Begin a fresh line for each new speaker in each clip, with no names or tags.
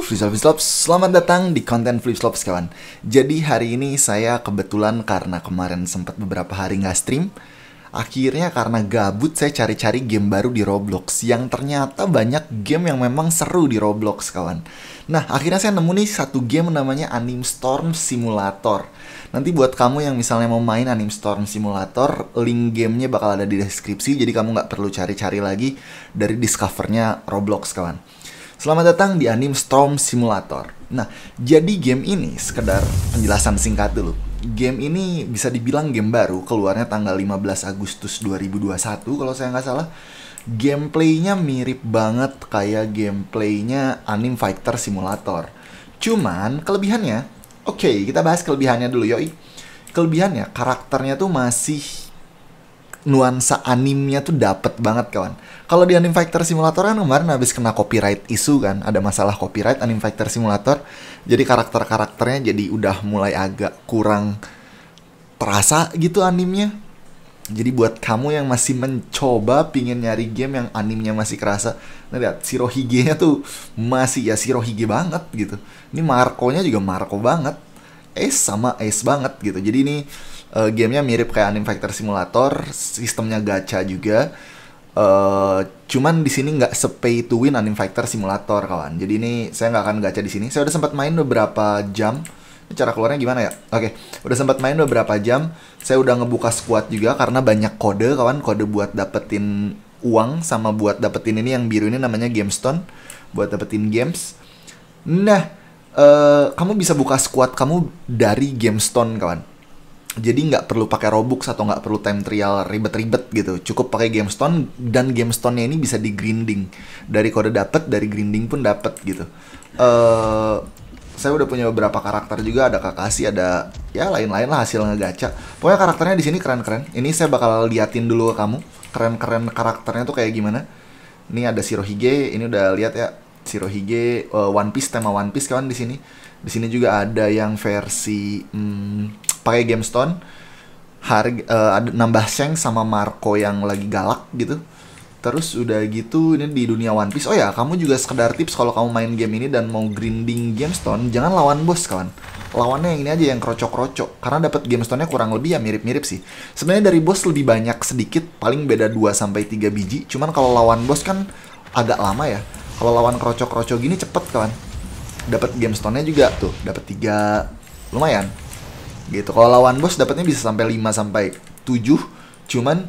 Flipslop Flipslop, selamat datang di konten Flipslop kawan. Jadi hari ini saya kebetulan karena kemarin sempat beberapa hari nggak stream, akhirnya karena gabut saya cari-cari game baru di Roblox yang ternyata banyak game yang memang seru di Roblox kawan. Nah akhirnya saya nemu nih satu game namanya Anim Storm Simulator. Nanti buat kamu yang misalnya mau main Anim Storm Simulator, link gamenya bakal ada di deskripsi jadi kamu nggak perlu cari-cari lagi dari discovernya Roblox kawan. Selamat datang di anim Storm Simulator. Nah, jadi game ini sekedar penjelasan singkat dulu. Game ini bisa dibilang game baru, keluarnya tanggal 15 Agustus 2021 kalau saya nggak salah. Gameplaynya mirip banget kayak gameplaynya anim fighter simulator. Cuman kelebihannya, oke okay, kita bahas kelebihannya dulu yoi. Kelebihannya karakternya tuh masih nuansa animnya tuh dapet banget kawan. Kalau di Anime Fighter Simulator kan kemarin habis kena copyright isu kan, ada masalah copyright Anime Fighter Simulator. Jadi karakter-karakternya jadi udah mulai agak kurang terasa gitu animnya. Jadi buat kamu yang masih mencoba pingin nyari game yang animnya masih kerasa, nah lihat sirohige nya tuh masih ya sirohige banget gitu. Ini Markonya juga Marco banget Ace sama Ace banget gitu. Jadi ini uh, gamenya mirip kayak Anim Factor Simulator, sistemnya gacha juga. Uh, cuman di sini nggak sepay to win Anim Factor Simulator kawan. Jadi ini saya nggak akan gacha di sini. Saya udah sempat main beberapa jam. Ini cara keluarnya gimana ya? Oke, okay. udah sempat main beberapa jam. Saya udah ngebuka squad juga karena banyak kode kawan, kode buat dapetin uang sama buat dapetin ini yang biru ini namanya Gemstone buat dapetin games. Nah, Eh, kamu bisa buka squad kamu dari GameStone kawan. Jadi nggak perlu pakai Robux atau nggak perlu time trial ribet-ribet gitu. Cukup pakai GameStone dan GameStone-nya ini bisa di grinding. Dari kode dapat, dari grinding pun dapat gitu. Uh, saya udah punya beberapa karakter juga ada Kakashi ada ya lain-lain lah hasil ngegaca pokoknya karakternya di sini keren-keren ini saya bakal liatin dulu ke kamu keren-keren karakternya tuh kayak gimana ini ada Shirohige ini udah lihat ya sirohige uh, eh, One Piece tema One Piece kawan di sini. Di sini juga ada yang versi hmm, pakai Gemstone. Harga uh, eh, ada nambah Seng sama Marco yang lagi galak gitu. Terus udah gitu ini di dunia One Piece. Oh ya, kamu juga sekedar tips kalau kamu main game ini dan mau grinding gemstone, jangan lawan bos kawan. Lawannya yang ini aja yang krocok-krocok karena dapat gemstone-nya kurang lebih ya mirip-mirip sih. Sebenarnya dari bos lebih banyak sedikit, paling beda 2 sampai 3 biji. Cuman kalau lawan bos kan agak lama ya kalau lawan kroco-kroco gini cepet kawan dapat game stone-nya juga tuh dapat tiga lumayan gitu kalau lawan bos dapatnya bisa sampai 5 sampai 7 cuman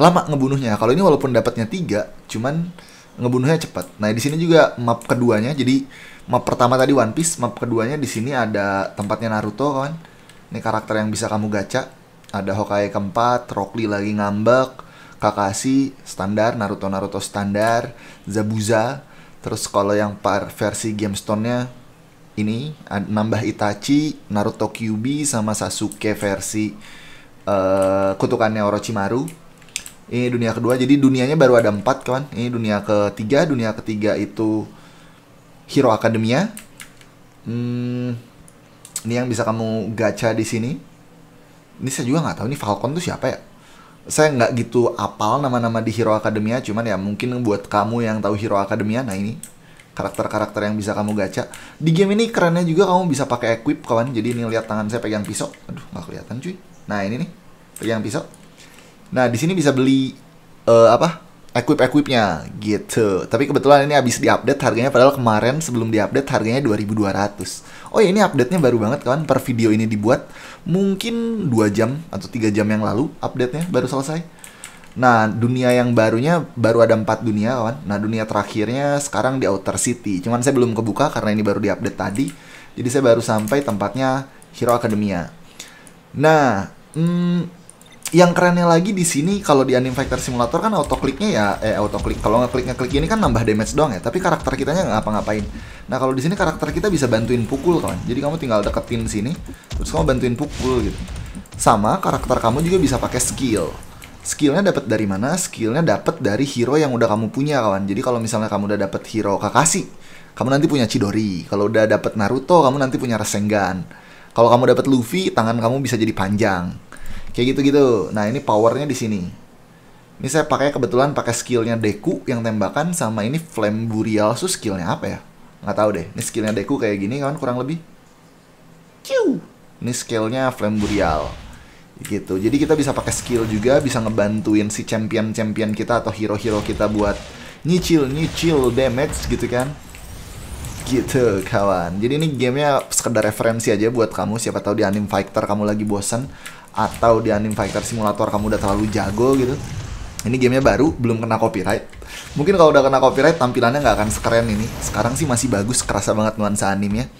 lama ngebunuhnya kalau ini walaupun dapatnya 3 cuman ngebunuhnya cepat nah di sini juga map keduanya jadi map pertama tadi One Piece map keduanya di sini ada tempatnya Naruto kawan ini karakter yang bisa kamu gacha ada Hokage keempat Rock Lee lagi ngambek Kakashi standar Naruto Naruto standar Zabuza Terus kalau yang par versi Gemstone-nya ini nambah Itachi, Naruto Kyubi sama Sasuke versi uh, kutukannya Orochimaru. Ini dunia kedua. Jadi dunianya baru ada empat kawan. Ini dunia ketiga. Dunia ketiga itu Hero Academia. Hmm, ini yang bisa kamu gacha di sini. Ini saya juga nggak tahu ini Falcon tuh siapa ya saya nggak gitu apal nama-nama di Hero Academia cuman ya mungkin buat kamu yang tahu Hero Academia nah ini karakter-karakter yang bisa kamu gacha di game ini kerennya juga kamu bisa pakai equip kawan jadi ini lihat tangan saya pegang pisau aduh nggak kelihatan cuy nah ini nih pegang pisau nah di sini bisa beli uh, apa equip-equipnya gitu. Tapi kebetulan ini habis diupdate harganya padahal kemarin sebelum diupdate harganya 2200. Oh ya ini update-nya baru banget kawan per video ini dibuat mungkin 2 jam atau 3 jam yang lalu update-nya baru selesai. Nah, dunia yang barunya baru ada 4 dunia kawan. Nah, dunia terakhirnya sekarang di Outer City. Cuman saya belum kebuka karena ini baru diupdate tadi. Jadi saya baru sampai tempatnya Hero Academia. Nah, hmm, yang kerennya lagi di sini kalau di anime fighter simulator kan auto kliknya ya eh auto klik kalau nggak klik klik ini kan nambah damage doang ya tapi karakter kitanya nggak ngapa-ngapain nah kalau di sini karakter kita bisa bantuin pukul kan jadi kamu tinggal deketin sini terus kamu bantuin pukul gitu sama karakter kamu juga bisa pakai skill skillnya dapat dari mana? Skillnya dapat dari hero yang udah kamu punya kawan. Jadi kalau misalnya kamu udah dapat hero Kakashi, kamu nanti punya Chidori. Kalau udah dapat Naruto, kamu nanti punya Rasengan. Kalau kamu dapat Luffy, tangan kamu bisa jadi panjang kayak gitu-gitu nah ini powernya di sini ini saya pakai kebetulan pakai skillnya Deku yang tembakan sama ini Flame Burial So skillnya apa ya? Nggak tahu deh. Ini skillnya Deku kayak gini kan kurang lebih. Ciu. Ini skillnya Flame Burial. Gitu. Jadi kita bisa pakai skill juga bisa ngebantuin si champion-champion kita atau hero-hero kita buat nyicil-nyicil damage gitu kan. Gitu kawan. Jadi ini gamenya sekedar referensi aja buat kamu siapa tahu di anime fighter kamu lagi bosan atau di anime fighter simulator kamu udah terlalu jago gitu ini gamenya baru belum kena copyright mungkin kalau udah kena copyright tampilannya nggak akan sekeren ini sekarang sih masih bagus kerasa banget nuansa anime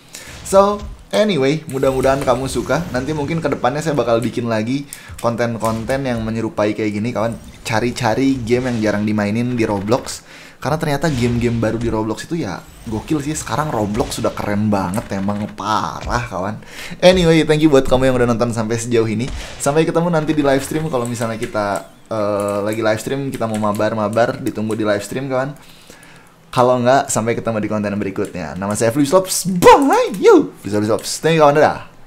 so Anyway, mudah-mudahan kamu suka. Nanti mungkin kedepannya saya bakal bikin lagi konten-konten yang menyerupai kayak gini. Kawan, cari-cari game yang jarang dimainin di Roblox karena ternyata game-game baru di Roblox itu ya gokil sih sekarang Roblox sudah keren banget emang parah kawan anyway thank you buat kamu yang udah nonton sampai sejauh ini sampai ketemu nanti di live stream kalau misalnya kita uh, lagi live stream kita mau mabar-mabar ditunggu di live stream kawan kalau enggak sampai ketemu di konten berikutnya nama saya Flipslops bye you Flipslops thank you kawan dadah